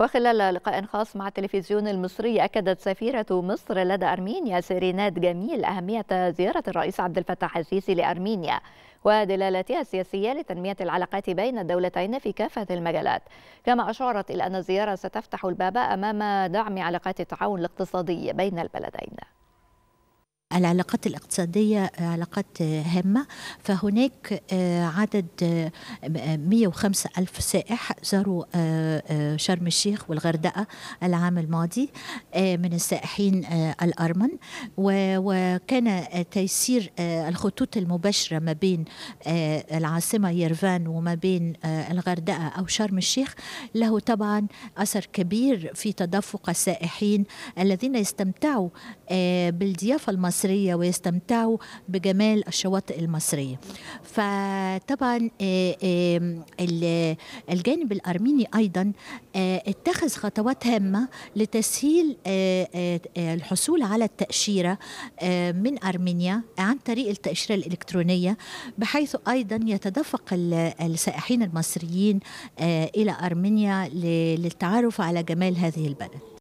وخلال لقاء خاص مع التلفزيون المصري أكدت سفيرة مصر لدى أرمينيا سيرينات جميل أهمية زيارة الرئيس عبد الفتاح السيسي لأرمينيا ودلالتها السياسية لتنمية العلاقات بين الدولتين في كافة المجالات كما أشارت إلى أن الزيارة ستفتح الباب أمام دعم علاقات التعاون الاقتصادي بين البلدين العلاقات الاقتصادية علاقات هامة فهناك آه، عدد 105 آه، ألف سائح زاروا آه، شرم الشيخ والغردقة العام الماضي من السائحين الأرمن وكان تيسير الخطوط المباشرة ما بين العاصمة يرفان وما بين الغردقة أو شرم الشيخ له طبعا أثر كبير في تدفق السائحين الذين يستمتعوا بالضيافة المصرية المصرية ويستمتعوا بجمال الشواطئ المصرية فطبعا آه، آه، الجانب الأرميني أيضا آه، اتخذ خطوات هامة لتسهيل الحصول على التأشيرة من أرمينيا عن طريق التأشيرة الإلكترونية بحيث أيضا يتدفق السائحين المصريين إلى أرمينيا للتعرف على جمال هذه البلد